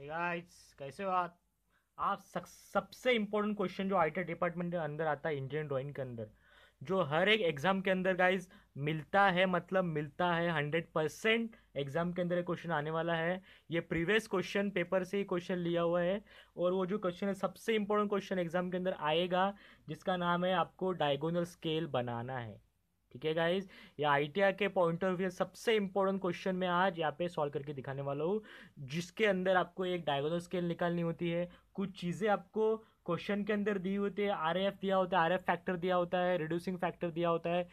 hey guys कैसे हो आप आप सबसे इम्पोर्टेंट क्वेश्चन जो आई डिपार्टमेंट के अंदर आता है इंडियन ड्राइंग के अंदर जो हर एक एग्ज़ाम के अंदर गाइस मिलता है मतलब मिलता है हंड्रेड परसेंट एग्ज़ाम के अंदर एक क्वेश्चन आने वाला है ये प्रीवियस क्वेश्चन पेपर से ही क्वेश्चन लिया हुआ है और वो जो क्वेश्चन है सबसे इम्पोर्टेंट क्वेश्चन एग्ज़ाम के अंदर आएगा जिसका नाम है आपको डायगोनल स्केल बनाना है ठीक है गाइज ये आई के पॉइंट ऑफ व्यू सबसे इंपॉर्टेंट क्वेश्चन मैं आज यहाँ पे सॉल्व करके दिखाने वाला हूँ जिसके अंदर आपको एक डायगोनल स्केल निकालनी होती है कुछ चीज़ें आपको क्वेश्चन के अंदर दी होती है आर दिया होता है आर फैक्टर दिया होता है रिड्यूसिंग फैक्टर दिया होता है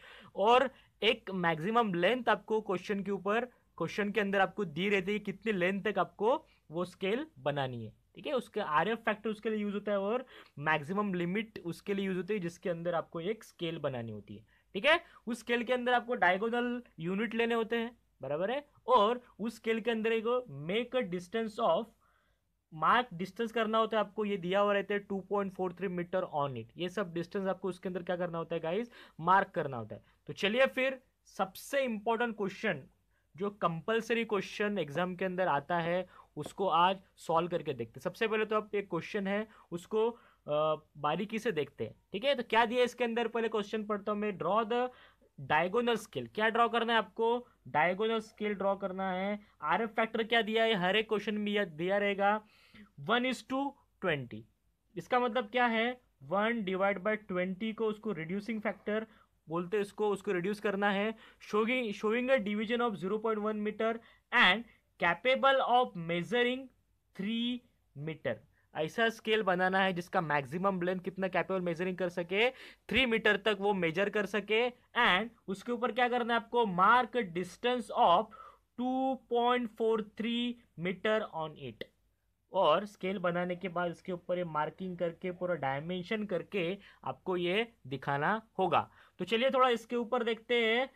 और एक मैक्सिमम लेंथ आपको क्वेश्चन के ऊपर क्वेश्चन के अंदर आपको दी रहती है कितनी लेंथ तक आपको वो स्केल बनानी है ठीक है उसके आर एफ फैक्टर उसके लिए यूज होता है और मैक्सिमम लिमिट उसके लिए यूज होती है जिसके अंदर आपको एक स्केल बनानी होती है ठीक है उस स्केल के अंदर आपको डायगोनल यूनिट लेने होते हैं बराबर है और उस स्केल के अंदर एक make a distance of mark distance करना होता है आपको ये दिया हुआ रहता है two point four three metre on it ये सब डिस्टेंस आपको उसके अंदर क्या करना होता है गाइज मार्क करना होता है तो चलिए फिर सबसे इंपॉर्टेंट क्वेश्चन जो कंपलसरी क्वेश्चन एग्जाम के अंदर आता है उसको आज सॉल्व करके देखते सबसे पहले तो आप एक क्वेश्चन है उसको बारीकी से देखते हैं ठीक है तो क्या दिया इसके अंदर पहले क्वेश्चन पढ़ता हूँ मैं ड्रॉ द डायगोनल स्केल क्या ड्रॉ करना है आपको डायगोनल स्केल ड्रॉ करना है आर एफ फैक्टर क्या दिया है हर एक क्वेश्चन में यह दिया रहेगा वन इज टू ट्वेंटी इसका मतलब क्या है वन डिवाइड बाई ट्वेंटी को उसको रिड्यूसिंग फैक्टर बोलते हैं इसको उसको रिड्यूस करना है शोगिंग showing a division of zero point one metre and capable of measuring three metre ऐसा स्केल बनाना है जिसका मैक्सिमम लेंथ कितना कैपेबल मेजरिंग कर सके थ्री मीटर तक वो मेजर कर सके एंड उसके ऊपर क्या करना है आपको mark distance of 2.43 metre on it और स्केल बनाने के बाद इसके ऊपर ये मार्किंग करके पूरा डायमेंशन करके आपको ये दिखाना होगा तो चलिए थोड़ा इसके ऊपर देखते हैं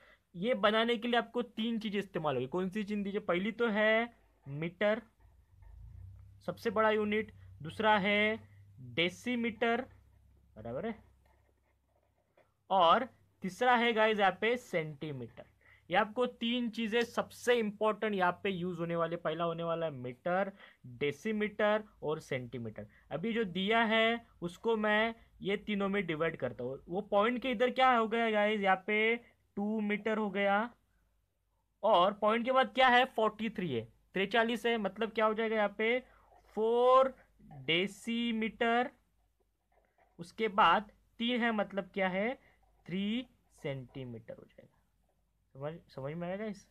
ये बनाने के लिए आपको तीन चीज़ें इस्तेमाल होगी कौन सी चीज़ दीजिए पहली तो है मीटर सबसे बड़ा यूनिट दूसरा है डेसीमीटर बराबर है और तीसरा है गाइज यहाँ पे सेंटीमीटर ये आपको तीन चीज़ें सबसे इंपॉर्टेंट यहाँ पे यूज़ होने वाले पहला होने वाला है मीटर डेसीमीटर और सेंटीमीटर अभी जो दिया है उसको मैं ये तीनों में डिवाइड करता हूँ वो पॉइंट के इधर क्या हो गया गाइज यहाँ पे टू मीटर हो गया और पॉइंट के बाद क्या है फोर्टी थ्री है त्रेचालीस है मतलब क्या हो जाएगा यहाँ पे फोर डेसीमीटर उसके बाद तीन है मतलब क्या है थ्री सेंटीमीटर हो जाएगा समझ समझ में आएगा इस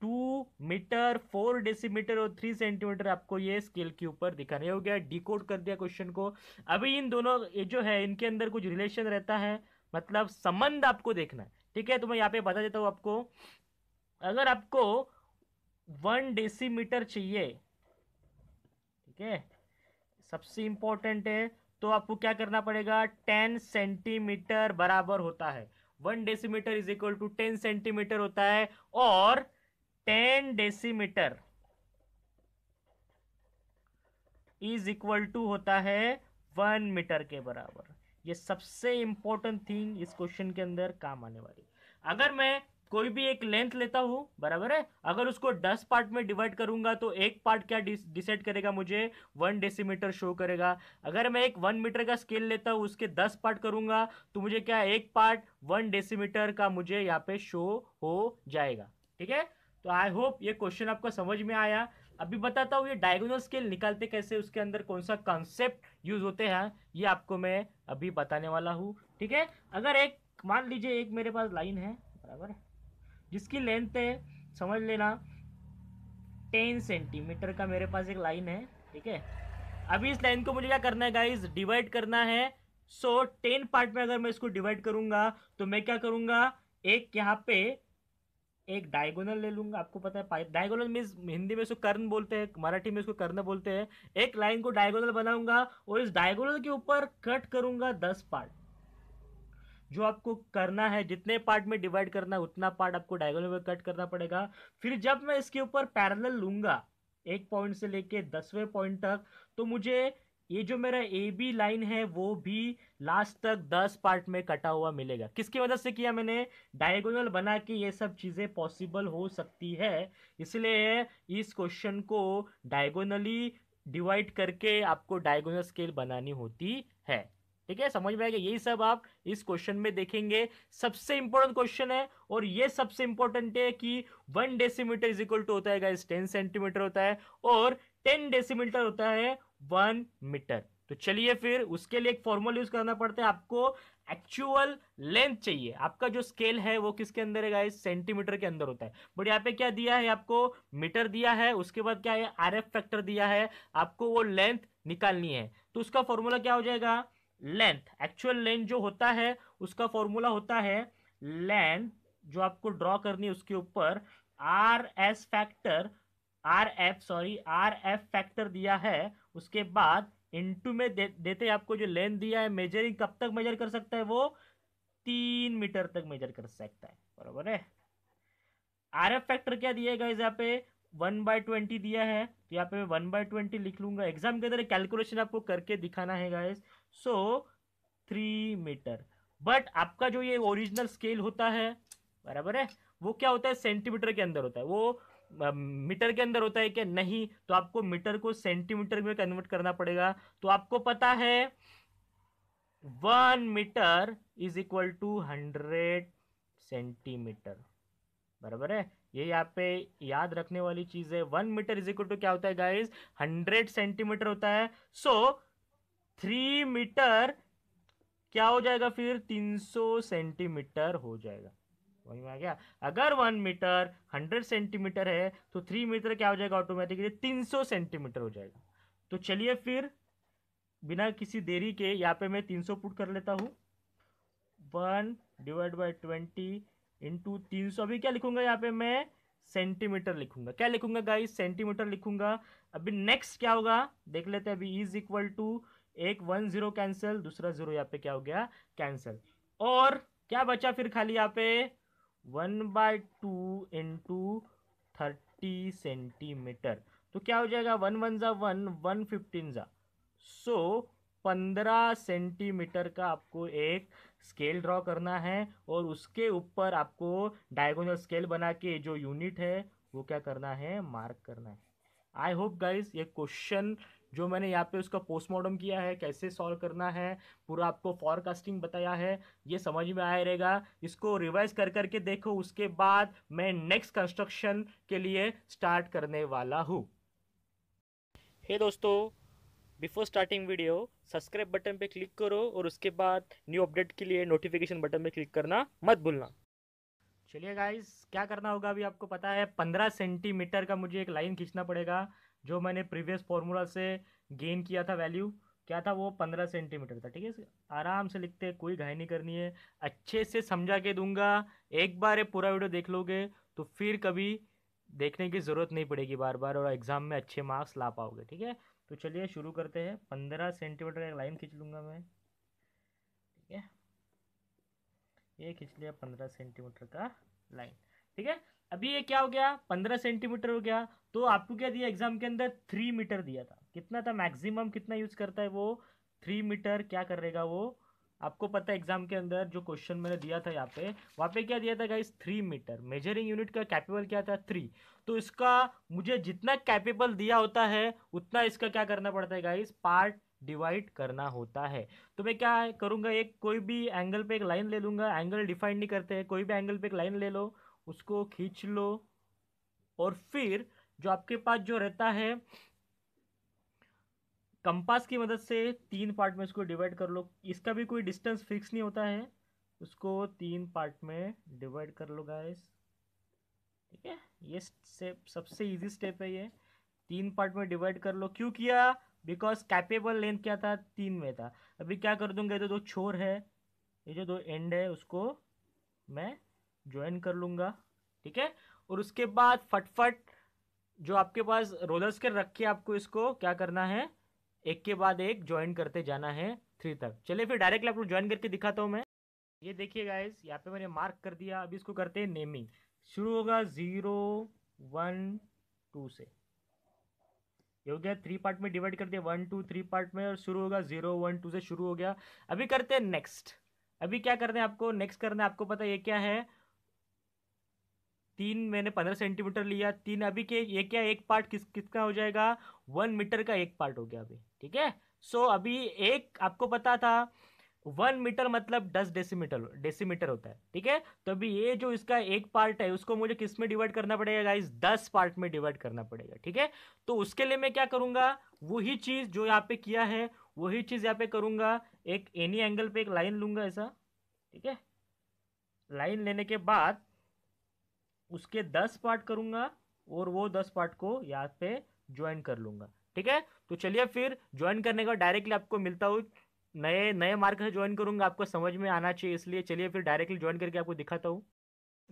टू मीटर फोर डेसीमीटर और थ्री सेंटीमीटर आपको ये स्केल के ऊपर दिखाना हो गया डिकोड कर दिया क्वेश्चन को अभी इन दोनों ये जो है इनके अंदर कुछ रिलेशन रहता है मतलब संबंध आपको देखना है ठीक है तो मैं यहाँ पे बता देता हूँ आपको अगर आपको वन डेसीमीटर चाहिए ठीक है सबसे इंपॉर्टेंट है तो आपको क्या करना पड़ेगा टेन सेंटीमीटर बराबर होता है one decimetre is equal to ten centimetre होता है और ten decimetre is equal to होता है वन मीटर के बराबर ये सबसे इंपॉर्टेंट थिंग इस क्वेश्चन के अंदर काम आने वाली अगर मैं कोई भी एक लेंथ लेता हूँ बराबर है अगर उसको दस पार्ट में डिवाइड करूंगा तो एक पार्ट क्या डिसाइड करेगा मुझे वन डेसीमीटर शो करेगा अगर मैं एक वन मीटर का स्केल लेता हूँ उसके दस पार्ट करूंगा तो मुझे क्या एक पार्ट वन डेसीमीटर का मुझे यहाँ पे शो हो जाएगा ठीक है तो आई होप ये क्वेश्चन आपको समझ में आया अभी बताता हूँ ये डायगोनल स्केल निकालते कैसे उसके अंदर कौन सा कॉन्सेप्ट यूज होते हैं ये आपको मैं अभी बताने वाला हूँ ठीक है अगर एक मान लीजिए एक मेरे पास लाइन है बराबर है जिसकी लेंथ है समझ लेना टेन सेंटीमीटर का मेरे पास एक लाइन है ठीक है अभी इस लाइन को मुझे क्या करना है गाइज डिवाइड करना है सो so, टेन पार्ट में अगर मैं इसको डिवाइड करूंगा तो मैं क्या करूंगा एक यहाँ पे एक डायगोनल ले लूंगा आपको पता है डायगोनल मीन्स हिंदी में इसको कर्ण बोलते हैं मराठी में इसको कर्ण बोलते हैं एक लाइन को डायगोनल बनाऊंगा और इस डायगोनल के ऊपर कट करूंगा दस पार्ट जो आपको करना है जितने पार्ट में डिवाइड करना है उतना पार्ट आपको डायगोनल में कट करना पड़ेगा फिर जब मैं इसके ऊपर पैरल लूँगा एक पॉइंट से लेके दसवें पॉइंट तक तो मुझे ये जो मेरा ए बी लाइन है वो भी लास्ट तक दस पार्ट में कटा हुआ मिलेगा किसकी वजह से किया मैंने डायगोनल बना के ये सब चीज़ें पॉसिबल हो सकती है इसलिए इस क्वेश्चन को डायगोनली डिवाइड करके आपको डायगोनल स्केल बनानी होती है ठीक है समझ में आएगा यही सब आप इस क्वेश्चन में देखेंगे सबसे इंपॉर्टेंट क्वेश्चन है और ये सबसे इंपॉर्टेंट है कि one decimetre is equal to होता है गाइस टेन सेंटीमीटर होता है और टेन डेसीमीटर होता है वन मीटर तो चलिए फिर उसके लिए एक फॉर्मूला यूज करना पड़ता है आपको एक्चुअल लेंथ चाहिए आपका जो स्केल है वो किसके अंदर है गाइस सेंटीमीटर के अंदर होता है बट यहाँ पे क्या दिया है आपको मीटर दिया है उसके बाद क्या है आर एफ फैक्टर दिया है आपको वो लेंथ निकालनी है तो उसका फॉर्मूला क्या हो जाएगा लेंथ एक्चुअल लेंथ जो होता है उसका फॉर्मूला होता है लेंथ जो आपको ड्रॉ करनी है उसके ऊपर R S factor R F sorry R F factor दिया है उसके बाद इंटू में दे, देते आपको जो लेंथ दिया है मेजरिंग कब तक मेजर कर सकता है वो तीन मीटर तक मेजर कर सकता है बराबर है आर एफ फैक्टर क्या दिया है यहाँ पे वन बाय ट्वेंटी दिया है तो यहाँ पे मैं वन बाय ट्वेंटी लिख लूंगा एग्जाम के अंदर कैलकुलेशन आपको करके दिखाना है guys so three metre but आपका जो ये ओरिजिनल स्केल होता है बराबर है वो क्या होता है सेंटीमीटर के अंदर होता है वो मीटर के अंदर होता है क्या नहीं तो आपको मीटर को सेंटीमीटर में कन्वर्ट करना पड़ेगा तो आपको पता है one metre is equal to hundred centimetre बराबर है ये यहाँ पे याद रखने वाली चीज है one metre is equal to क्या होता है गाइज हंड्रेड सेंटीमीटर होता है सो so, थ्री मीटर क्या हो जाएगा फिर 300 सेंटीमीटर हो जाएगा वही में आ गया अगर वन मीटर हंड्रेड सेंटीमीटर है तो थ्री मीटर क्या हो जाएगा ऑटोमेटिकली तीन सौ सेंटीमीटर हो जाएगा तो चलिए फिर बिना किसी देरी के यहाँ पे मैं तीन सौ पुट कर लेता हूँ one divide by twenty into तीन सौ अभी क्या लिखूंगा यहाँ पे मैं सेंटीमीटर लिखूंगा क्या लिखूंगा गाइस सेंटीमीटर लिखूंगा अभी नेक्स्ट क्या होगा देख लेते हैं अभी इज इक्वल टू एक वन जीरो कैंसिल दूसरा जीरो यहाँ पे क्या हो गया कैंसिल और क्या बचा फिर खाली यहाँ पे one by two into thirty centimetre तो क्या हो जाएगा वन वन ज़ा वन वन फिफ्टीन ज़ा सो पंद्रह सेंटीमीटर का आपको एक स्केल ड्रॉ करना है और उसके ऊपर आपको डायगोनल स्केल बना के जो यूनिट है वो क्या करना है मार्क करना है आई होप गाइज ये क्वेश्चन जो मैंने यहाँ पे उसका पोस्टमार्टम किया है कैसे सॉल्व करना है पूरा आपको फॉरकास्टिंग बताया है ये समझ में आया रहेगा इसको रिवाइज कर करके देखो उसके बाद मैं नेक्स्ट कंस्ट्रक्शन के लिए स्टार्ट करने वाला हूँ हे hey दोस्तों before starting video subscribe button पे क्लिक करो और उसके बाद न्यू अपडेट के लिए नोटिफिकेशन बटन पे क्लिक करना मत भूलना चलिए गाइस क्या करना होगा अभी आपको पता है पंद्रह सेंटीमीटर का मुझे एक लाइन खींचना पड़ेगा जो मैंने प्रीवियस फॉर्मूला से गेन किया था वैल्यू क्या था वो पंद्रह सेंटीमीटर था ठीक है आराम से लिखते हैं कोई घाई नहीं करनी है अच्छे से समझा के दूंगा एक बार ये पूरा वीडियो देख लोगे तो फिर कभी देखने की ज़रूरत नहीं पड़ेगी बार बार और एग्ज़ाम में अच्छे मार्क्स ला पाओगे ठीक है तो चलिए शुरू करते हैं पंद्रह सेंटीमीटर एक लाइन खींच लूँगा मैं ठीक है ये खींच लिया पंद्रह सेंटीमीटर का लाइन ठीक है अभी ये क्या हो गया पंद्रह सेंटीमीटर हो गया तो आपको क्या दिया एग्जाम के अंदर थ्री मीटर दिया था कितना था मैक्सिमम कितना यूज करता है वो थ्री मीटर क्या करेगा वो आपको पता है एग्जाम के अंदर जो क्वेश्चन मैंने दिया था यहाँ पे वहाँ पे क्या दिया था guys three metre measuring unit का कैपेबल क्या था थ्री तो इसका मुझे जितना कैपेबल दिया होता है उतना इसका क्या करना पड़ता है गाइस पार्ट डिवाइड करना होता है तो मैं क्या करूँगा एक कोई भी एंगल पे एक लाइन ले लूँगा एंगल डिफाइन नहीं करते कोई भी एंगल पे एक लाइन ले लो उसको खींच लो और फिर जो आपके पास जो रहता है कंपास की मदद से तीन पार्ट में इसको डिवाइड कर लो इसका भी कोई डिस्टेंस फिक्स नहीं होता है उसको तीन पार्ट में डिवाइड कर लो गाइस ठीक है ये स्टेप सबसे इजी स्टेप है ये तीन पार्ट में डिवाइड कर लो क्यों किया बिकॉज कैपेबल लेंथ क्या था तीन में था अभी क्या कर दूंगा ये तो दो छोर है ये जो दो एंड है उसको मैं ज्वाइन कर लूंगा ठीक है और उसके बाद फटफट जो आपके पास रोलर्स के रख के आपको इसको क्या करना है एक के बाद एक ज्वाइन करते जाना है थ्री तक चलिए फिर डायरेक्टली आपको ज्वाइन करके दिखाता हूँ मैं ये देखिए गाइज यहाँ पे मैंने मार्क कर दिया अभी इसको करते हैं नेमिंग शुरू होगा ज़ीरो वन टू से ये हो गया थ्री पार्ट में डिवाइड कर दिया वन टू थ्री पार्ट में और शुरू होगा जीरो वन टू से शुरू हो गया अभी करते हैं नेक्स्ट अभी क्या करना है आपको नेक्स्ट करना है आपको पता ये क्या है तीन मैंने पंद्रह सेंटीमीटर लिया तीन अभी के ये क्या एक पार्ट किस किसका हो जाएगा वन मीटर का एक पार्ट हो गया अभी ठीक है सो अभी एक आपको पता था वन मीटर मतलब दस डेसीमीटर डेसीमीटर होता है ठीक है तो अभी ये जो इसका एक पार्ट है उसको मुझे किस में डिवाइड करना पड़ेगा गाइस दस पार्ट में डिवाइड करना पड़ेगा ठीक है तो उसके लिए मैं क्या करूंगा वही चीज जो यहाँ पे किया है वही चीज यहाँ पे करूंगा एक एनी एंगल पे एक लाइन लूंगा ऐसा ठीक है लाइन लेने के बाद उसके दस पार्ट करूंगा और वो दस पार्ट को यहाँ पे ज्वाइन कर लूंगा ठीक है तो चलिए फिर ज्वाइन करने का डायरेक्टली आपको मिलता हूँ नए नए मार्क से ज्वाइन करूंगा आपको समझ में आना चाहिए इसलिए चलिए फिर डायरेक्टली ज्वाइन करके आपको दिखाता हूँ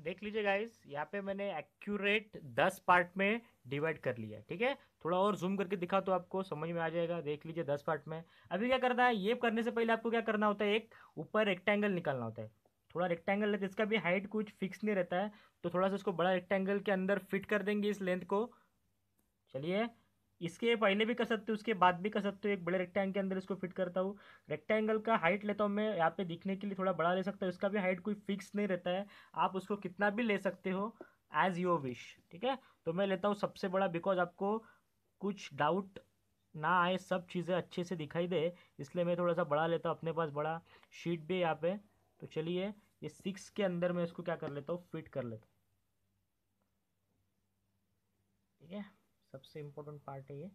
देख लीजिए गाइस यहाँ पे मैंने एक्यूरेट दस पार्ट में डिवाइड कर लिया है ठीक है थोड़ा और जूम करके दिखा तो आपको समझ में आ जाएगा देख लीजिए दस पार्ट में अभी क्या करना है ये करने से पहले आपको क्या करना होता है एक ऊपर रेक्टेंगल निकालना होता है थोड़ा रेक्टेंगल है तो इसका भी हाइट कुछ फिक्स नहीं रहता है तो थोड़ा सा उसको बड़ा रेक्टेंगल के अंदर फिट कर देंगे इस लेंथ को चलिए इसके पहले भी कर सकते हो उसके बाद भी कर सकते हो एक बड़े रेक्टेंगल के अंदर इसको फिट करता हूँ रेक्टेंगल का हाइट लेता हूँ मैं यहाँ पे दिखने के लिए थोड़ा बड़ा ले सकता हूँ इसका भी हाइट कोई फिक्स नहीं रहता है आप उसको कितना भी ले सकते हो एज योर विश ठीक है तो मैं लेता हूँ सबसे बड़ा बिकॉज आपको कुछ डाउट ना आए सब चीज़ें अच्छे से दिखाई दे इसलिए मैं थोड़ा सा बड़ा लेता हूँ अपने पास बड़ा शीट भी यहाँ पे तो चलिए ये सिक्स के अंदर मैं इसको क्या कर लेता हूँ फिट कर लेता हूँ ठीक है सबसे इम्पोर्टेंट पार्ट है ये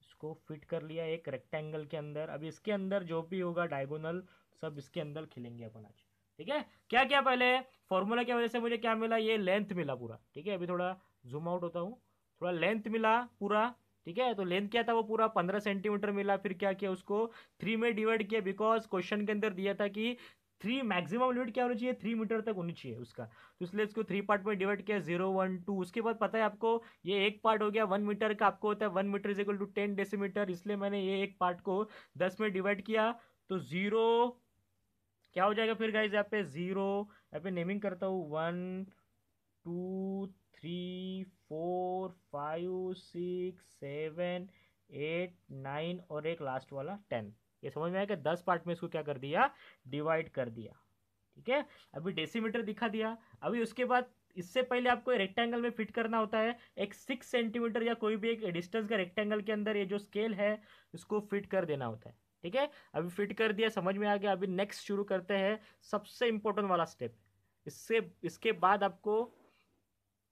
इसको फिट कर लिया एक रेक्टेंगल के अंदर अब इसके अंदर जो भी होगा डायगोनल सब इसके अंदर खिलेंगे अपन आज ठीक है क्या क्या पहले फॉर्मूला की वजह से मुझे क्या मिला ये लेंथ मिला पूरा ठीक है अभी थोड़ा जूम आउट होता हूँ थोड़ा लेंथ मिला पूरा ठीक है तो लेंथ क्या था वो पूरा पंद्रह सेंटीमीटर मिला फिर क्या किया उसको थ्री में डिवाइड किया बिकॉज क्वेश्चन के अंदर दिया था कि थ्री मैक्सिमम लिमिट क्या होनी चाहिए थ्री मीटर तक होनी चाहिए उसका तो इसलिए इसको थ्री पार्ट में डिवाइड किया जीरो वन टू उसके बाद पता है आपको ये एक पार्ट हो गया वन मीटर का आपको होता है one metre is equal to ten decimetre इसलिए मैंने ये एक पार्ट को दस में डिवाइड किया तो ज़ीरो क्या हो जाएगा फिर गाइज यहाँ पे ज़ीरो यहाँ पे नेमिंग करता हूँ one two three four five six seven eight nine और एक लास्ट वाला टेन ये समझ में आएगा दस पार्ट में इसको क्या कर दिया डिवाइड कर दिया ठीक है अभी डेसीमीटर दिखा दिया अभी उसके बाद इससे पहले आपको रेक्टेंगल में फिट करना होता है एक सिक्स सेंटीमीटर या कोई भी एक डिस्टेंस का रेक्टेंगल के अंदर ये जो स्केल है इसको फिट कर देना होता है ठीक है अभी फिट कर दिया समझ में आ गया अभी नेक्स्ट शुरू करते हैं सबसे इंपॉर्टेंट वाला स्टेप इससे इसके बाद आपको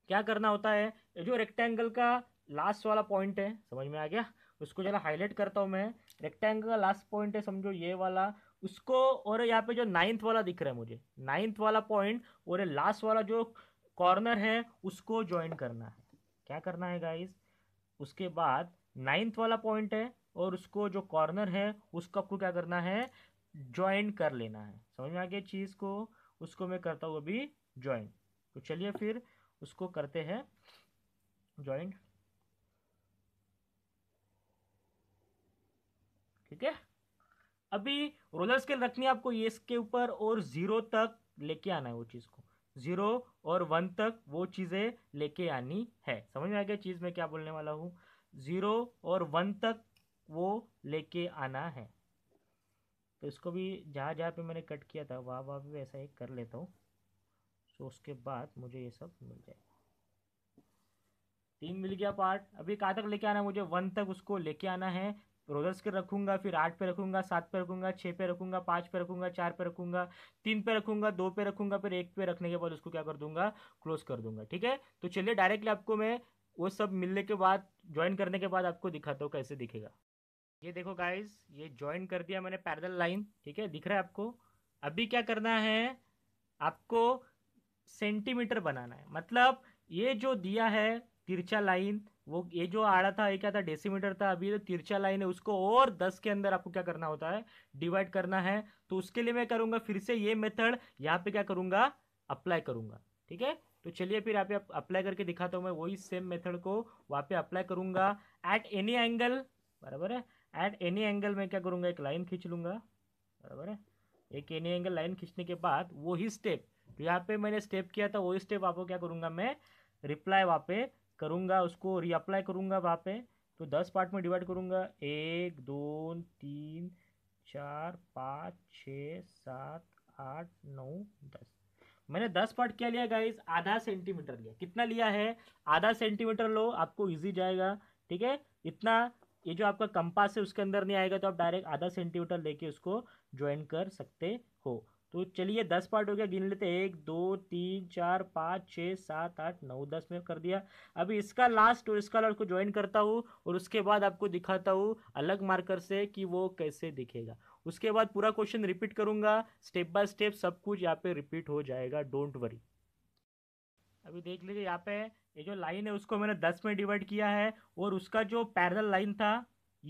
क्या करना होता है जो रेक्टेंगल का लास्ट वाला पॉइंट है समझ में आ गया उसको जरा हाईलाइट करता हूँ मैं रेक्टेंगल का लास्ट पॉइंट है समझो ये वाला उसको और यहाँ पे जो नाइन्थ वाला दिख रहा है मुझे नाइन्थ वाला पॉइंट और लास्ट वाला जो कॉर्नर है उसको ज्वाइन करना है क्या करना है गाइज उसके बाद नाइन्थ वाला पॉइंट है और उसको जो कॉर्नर है उसको आपको क्या करना है ज्वाइन कर लेना है समझ में आ गया चीज़ को उसको मैं करता हूँ अभी ज्वाइन तो चलिए फिर उसको करते हैं ज्वाइन ठीक है अभी रोलर स्केल रखनी है आपको ये इसके ऊपर और ज़ीरो तक लेके आना है वो चीज़ को ज़ीरो और वन तक वो चीज़ें लेके आनी है समझ में आ गया चीज़ में क्या बोलने वाला हूँ ज़ीरो और वन तक वो लेके आना है तो इसको भी जहाँ जहाँ पे मैंने कट किया था वहाँ वहाँ भी वैसा ही कर लेता हूँ सो तो उसके बाद मुझे ये सब मिल जाएगा तीन मिल गया पार्ट अभी कहाँ तक लेके आना है मुझे वन तक उसको लेके आना है रोजर्स के रखूंगा फिर आठ पे रखूँगा सात पे रखूंगा छः पे रखूँगा पाँच पे रखूंगा चार पे रखूंगा तीन पे रखूंगा दो पे रखूँगा फिर एक पे रखने के बाद उसको क्या कर दूंगा क्लोज कर दूंगा ठीक है तो चलिए डायरेक्टली आपको मैं वो सब मिलने के बाद ज्वाइन करने के बाद आपको दिखाता हूँ कैसे दिखेगा ये देखो गाइज ये ज्वाइन कर दिया मैंने पैरल लाइन ठीक है दिख रहा है आपको अभी क्या करना है आपको सेंटीमीटर बनाना है मतलब ये जो दिया है तिरछा लाइन वो ये जो आड़ा था ये क्या था डेसीमीटर था अभी तो तिरछा लाइन है उसको और दस के अंदर आपको क्या करना होता है डिवाइड करना है तो उसके लिए मैं करूँगा फिर से ये मेथड यहाँ पे क्या करूँगा अप्लाई करूँगा ठीक है तो चलिए फिर यहाँ पे अप्लाई करके दिखाता हूँ मैं वही सेम मेथड को वहाँ पे अप्लाई करूंगा एट एनी एंगल बराबर है एट एनी एंगल मैं क्या करूँगा एक लाइन खींच लूँगा बराबर है एक एनी एंगल लाइन खींचने के बाद वही स्टेप जो तो यहाँ पे मैंने स्टेप किया था वही स्टेप आपको क्या करूँगा मैं रिप्लाई वहाँ पे करूँगा उसको रीअप्लाई करूँगा वहाँ पे तो दस पार्ट में डिवाइड करूँगा एक दो तीन चार पाँच छः सात आठ नौ दस मैंने दस पार्ट क्या लिया गाइज आधा सेंटीमीटर लिया कितना लिया है आधा सेंटीमीटर लो आपको इजी जाएगा ठीक है इतना ये जो आपका कंपास है उसके अंदर नहीं आएगा तो आप डायरेक्ट आधा सेंटीमीटर लेके उसको ज्वाइन कर सकते हो तो चलिए दस पार्ट हो गया गिन लेते हैं एक दो तीन चार पाँच छः सात आठ नौ दस में कर दिया अभी इसका लास्ट और इसका लास्ट को ज्वाइन करता हूँ और उसके बाद आपको दिखाता हूँ अलग मार्कर से कि वो कैसे दिखेगा उसके बाद पूरा क्वेश्चन रिपीट करूँगा स्टेप बाय स्टेप सब कुछ यहाँ पे रिपीट हो जाएगा डोंट वरी अभी देख लीजिए यहाँ पे ये जो लाइन है उसको मैंने दस में डिवाइड किया है और उसका जो पैरल लाइन था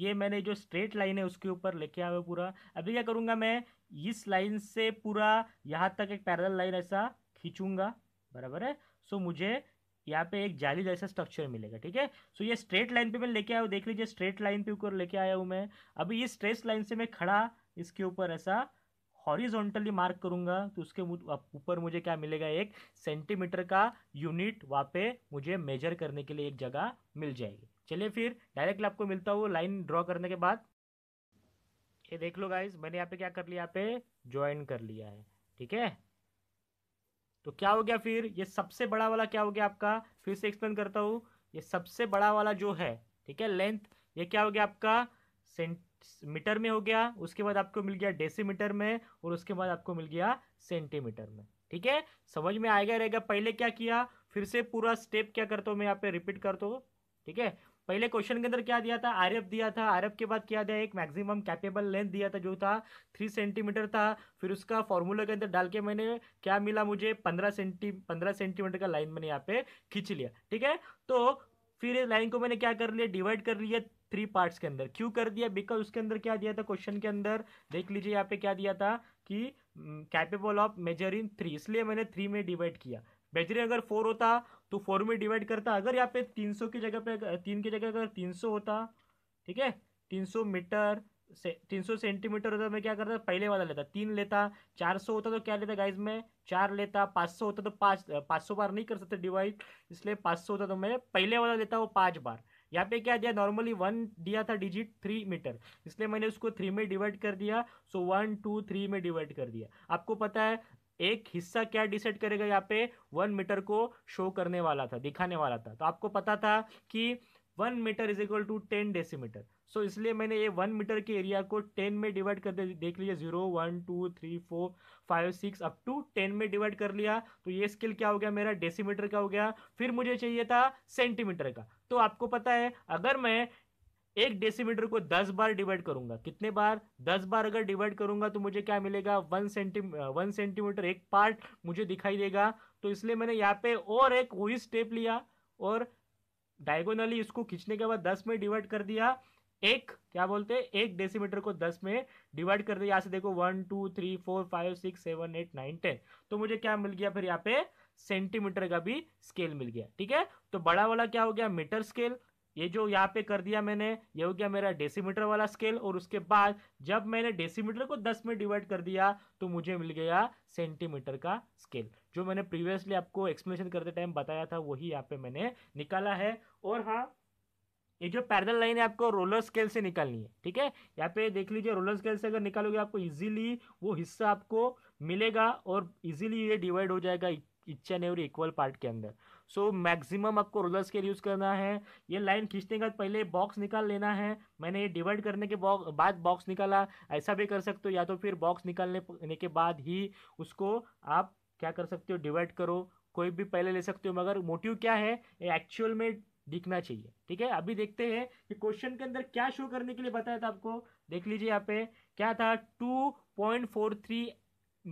ये मैंने जो स्ट्रेट लाइन है उसके ऊपर लेके आया पूरा अभी क्या करूँगा मैं इस लाइन से पूरा यहाँ तक एक पैरल लाइन ऐसा खींचूंगा बराबर है सो so, मुझे यहाँ पे एक जाली जैसा स्ट्रक्चर मिलेगा ठीक है सो ये स्ट्रेट लाइन पे मैं लेके आया हूँ देख लीजिए स्ट्रेट लाइन पे ऊपर लेके आया हूँ मैं अभी इस स्ट्रेस लाइन से मैं खड़ा इसके ऊपर ऐसा हॉरिजॉन्टली मार्क करूंगा तो उसके ऊपर मुझे क्या मिलेगा एक सेंटीमीटर का यूनिट वहाँ पे मुझे मेजर करने के लिए एक जगह मिल जाएगी चलिए फिर डायरेक्टली आपको मिलता हो लाइन ड्रॉ करने के बाद ये देख लो गाइज मैंने यहाँ पे क्या कर लिया पे ज्वाइन कर लिया है ठीक है तो क्या हो गया फिर ये सबसे बड़ा वाला क्या हो गया आपका फिर से एक्सप्लेन करता हूँ ये सबसे बड़ा वाला जो है ठीक है लेंथ ये क्या हो गया आपका सेंटीमीटर में हो गया उसके बाद आपको मिल गया डेसीमीटर में और उसके बाद आपको मिल गया सेंटीमीटर में ठीक है समझ में आएगा रहेगा पहले क्या किया फिर से पूरा स्टेप क्या करता हूँ मैं यहाँ पे रिपीट करता हूँ ठीक है पहले क्वेश्चन के अंदर क्या दिया था आर दिया था आर के बाद क्या दिया एक मैक्सिमम कैपेबल लेंथ दिया था जो था थ्री सेंटीमीटर था फिर उसका फॉर्मूला के अंदर डाल के मैंने क्या मिला मुझे पंद्रह सेंटी पंद्रह सेंटीमीटर का लाइन मैंने यहाँ पे खींच लिया ठीक है तो फिर इस लाइन को मैंने क्या कर लिया डिवाइड कर लिया थ्री पार्ट्स के अंदर क्यों कर दिया बिकॉज उसके अंदर क्या दिया था क्वेश्चन के अंदर देख लीजिए यहाँ पे क्या दिया था कि कैपेबल ऑफ मेजरिंग थ्री इसलिए मैंने थ्री में डिवाइड किया मेजरिंग अगर फोर होता तो फोर में डिवाइड करता अगर यहाँ पे तीन सौ की जगह पे तीन की जगह अगर तीन सौ होता ठीक है तीन सौ मीटर से तीन सौ सेंटीमीटर होता तो मैं क्या करता पहले वाला लेता तीन लेता चार सौ होता तो क्या लेता गाइज में चार लेता पाँच सौ होता तो पाँच पाँच सौ बार नहीं कर सकते डिवाइड इसलिए पाँच सौ होता तो मैं पहले वाला लेता वो पाँच बार यहाँ पे क्या दिया नॉर्मली वन दिया था डिजिट थ्री मीटर इसलिए मैंने उसको थ्री में डिवाइड कर दिया सो वन टू थ्री में डिवाइड कर दिया आपको पता है एक हिस्सा क्या डिसाइड करेगा यहाँ पे वन मीटर को शो करने वाला था दिखाने वाला था तो आपको पता था कि one metre is equal to ten decimetre so इसलिए मैंने ये वन मीटर के एरिया को टेन में डिवाइड कर दे देख लीजिए zero one two three four five six up to ten में डिवाइड कर लिया तो ये स्केल क्या हो गया मेरा डेसीमीटर का हो गया फिर मुझे चाहिए था सेंटीमीटर का तो आपको पता है अगर मैं एक डेसीमीटर को दस बार डिवाइड करूंगा कितने बार दस बार अगर डिवाइड करूंगा तो मुझे क्या मिलेगा वन सेंटी वन सेंटीमीटर एक पार्ट मुझे दिखाई देगा तो इसलिए मैंने यहाँ पे और एक वही स्टेप लिया और डायगोनली इसको खींचने के बाद दस में डिवाइड कर दिया एक क्या बोलते हैं एक डेसीमीटर को दस में डिवाइड कर दिया यहाँ से देखो one two three four five six seven eight nine ten तो मुझे क्या मिल गया फिर यहाँ पे सेंटीमीटर का भी स्केल मिल गया ठीक है तो बड़ा वाला क्या हो गया मीटर स्केल ये जो यहाँ पे कर दिया मैंने ये हो गया मेरा डेसीमीटर वाला स्केल और उसके बाद जब मैंने डेसीमीटर को 10 में डिवाइड कर दिया तो मुझे मिल गया सेंटीमीटर का स्केल जो मैंने प्रीवियसली आपको एक्सप्लेनेशन करते टाइम बताया था वही यहाँ पे मैंने निकाला है और हाँ ये जो पैरल लाइन है आपको रोलर स्केल से निकालनी है ठीक है यहाँ पे देख लीजिए रोलर स्केल से अगर निकालोगे आपको इजीली वो हिस्सा आपको मिलेगा और इजीली ये डिवाइड हो जाएगा each and every equal part के अंदर सो मैक्सिमम आपको रोलर स्केल यूज़ करना है ये लाइन खींचने के बाद पहले बॉक्स निकाल लेना है मैंने ये डिवाइड करने के बाद बॉक्स निकाला ऐसा भी कर सकते हो या तो फिर बॉक्स निकालने के बाद ही उसको आप क्या कर सकते हो डिवाइड करो कोई भी पहले ले सकते हो मगर मोटिव क्या है ये एक्चुअल में दिखना चाहिए ठीक है अभी देखते हैं कि क्वेश्चन के अंदर क्या शो करने के लिए बताया था आपको देख लीजिए यहाँ पे क्या था two point four three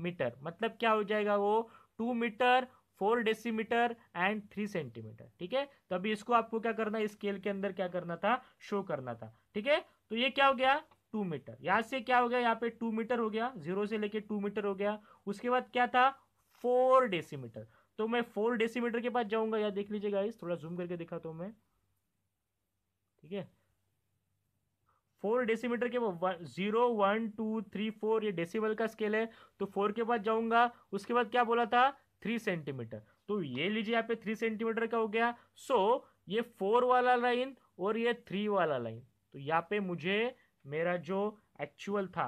metre मतलब क्या हो जाएगा वो two metre four decimetre and three centimetre ठीक है तो अभी इसको आपको क्या करना है स्केल के अंदर क्या करना था शो करना था ठीक है तो ये क्या हो गया टू मीटर यहाँ से क्या हो गया यहाँ पे टू मीटर हो गया जीरो से लेके टू मीटर हो गया उसके बाद क्या था फोर डेसीमीटर तो मैं फोर डेसीमीटर के पास जाऊंगा या देख लीजिएगा इस थोड़ा जूम करके दिखाता हूँ मैं ठीक है फोर डेसीमीटर के zero one two three four ये डेसीबल का स्केल है तो फोर के बाद जाऊंगा उसके बाद क्या बोला था थ्री सेंटीमीटर तो ये लीजिए यहाँ पे थ्री सेंटीमीटर का हो गया सो so, ये फोर वाला लाइन और ये थ्री वाला लाइन तो यहाँ पे मुझे मेरा जो एक्चुअल था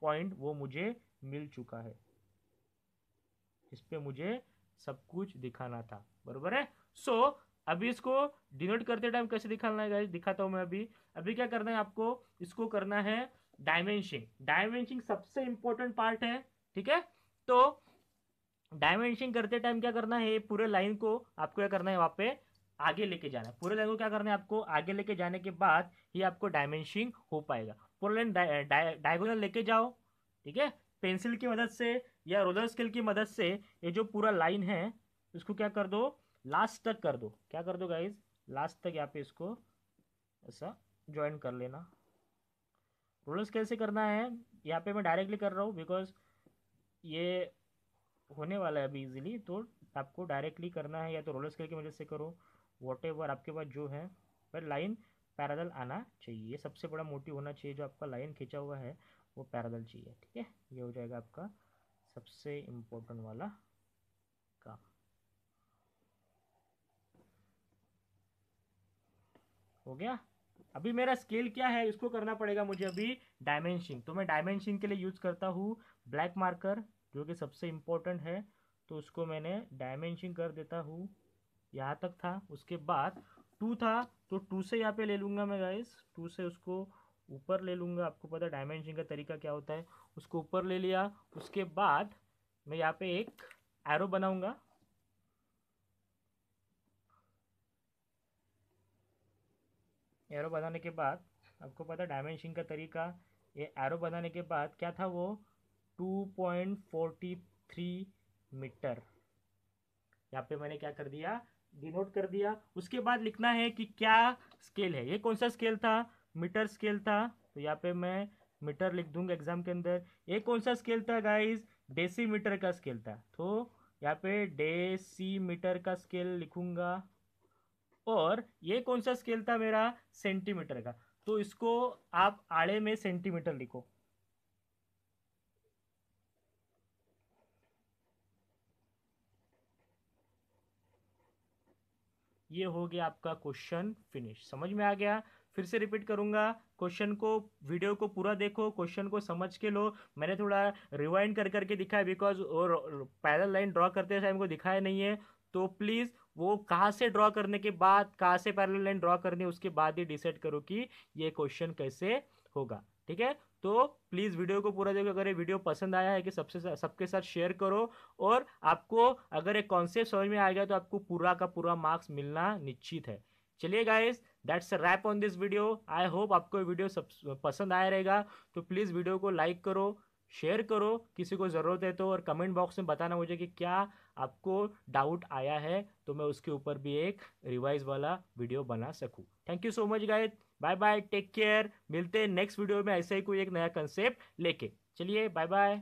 पॉइंट वो मुझे मिल चुका है इस पर मुझे सब कुछ दिखाना था बरबर है सो so, अभी इसको डिनोट करते टाइम कैसे दिखाना है गाइस दिखाता हूँ मैं अभी अभी क्या करना है आपको इसको करना है डायमेंशिंग डायमेंशिंग सबसे इंपॉर्टेंट पार्ट है ठीक है तो डायमेंशन करते टाइम क्या करना है पूरे लाइन को आपको क्या करना है वहाँ पे आगे लेके जाना है पूरे लाइन को क्या करना है आपको आगे लेके जाने के बाद ही आपको डायमेंशिंग हो पाएगा पूरा लाइन डायगोनल लेके जाओ ठीक है पेंसिल की मदद से या रोलर स्केल की मदद से ये जो पूरा लाइन है इसको क्या कर दो लास्ट तक कर दो क्या कर दो गाइज लास्ट तक यहाँ पे इसको ऐसा ज्वाइन कर लेना रोलर स्केल से करना है यहाँ पे मैं डायरेक्टली कर रहा हूँ बिकॉज ये होने वाला है अभी इजीली तो आपको डायरेक्टली करना है या तो रोलर स्केल की मदद से करो वॉट आपके पास जो है पर लाइन पैरादल आना चाहिए सबसे बड़ा मोटिव होना चाहिए जो आपका लाइन खींचा हुआ है वो पैरादल चाहिए ठीक है ये हो जाएगा आपका सबसे इम्पोर्टेंट वाला काम हो गया अभी मेरा स्केल क्या है इसको करना पड़ेगा मुझे अभी डायमेंशिंग तो मैं डायमेंशिंग के लिए यूज़ करता हूँ ब्लैक मार्कर जो कि सबसे इम्पोर्टेंट है तो उसको मैंने डायमेंशन कर देता हूँ यहाँ तक था उसके बाद टू था तो टू से यहाँ पे ले लूँगा मैं गाइस टू से उसको ऊपर ले लूँगा आपको पता डायमेंशन का तरीका क्या होता है उसको ऊपर ले लिया उसके बाद मैं यहाँ पे एक एरो बनाऊँगा एरो बनाने के बाद आपको पता डायमेंशन का तरीका ये एरो बनाने के बाद क्या था वो 2.43 मीटर यहाँ पे मैंने क्या कर दिया डिनोट कर दिया उसके बाद लिखना है कि क्या स्केल है ये कौन सा स्केल था मीटर स्केल था तो यहाँ पे मैं मीटर लिख दूंगा एग्जाम के अंदर ये कौन सा स्केल था गाइस डेसीमीटर का स्केल था तो यहाँ पे डेसीमीटर का स्केल लिखूंगा और ये कौन सा स्केल था मेरा सेंटीमीटर का तो इसको आप आड़े में सेंटीमीटर लिखो ये हो गया आपका क्वेश्चन फिनिश समझ में आ गया फिर से रिपीट करूंगा क्वेश्चन को वीडियो को पूरा देखो क्वेश्चन को समझ के लो मैंने थोड़ा रिवाइंड कर करके दिखाया बिकॉज और पैरल लाइन ड्रॉ करते टाइम को दिखाया नहीं है तो प्लीज़ वो कहाँ से ड्रॉ करने के बाद कहाँ से पैरल लाइन ड्रॉ करनी है उसके बाद ही डिसाइड करो कि ये क्वेश्चन कैसे होगा ठीक है तो प्लीज़ वीडियो को पूरा देखो अगर ये वीडियो पसंद आया है कि सबसे सबके साथ शेयर करो और आपको अगर एक कॉन्सेप्ट समझ में आ गया तो आपको पूरा का पूरा मार्क्स मिलना निश्चित है चलिए guys that's a wrap on this video I hope आपको ये वीडियो सब पसंद आया रहेगा तो प्लीज़ वीडियो को लाइक करो शेयर करो किसी को ज़रूरत है तो और कमेंट बॉक्स में बताना मुझे कि क्या आपको डाउट आया है तो मैं उसके ऊपर भी एक रिवाइज वाला वीडियो बना सकूँ thank you so much guys bye bye take care मिलते हैं नेक्स्ट वीडियो में ऐसे ही कोई एक नया कंसेप्ट लेके चलिए बाय बाय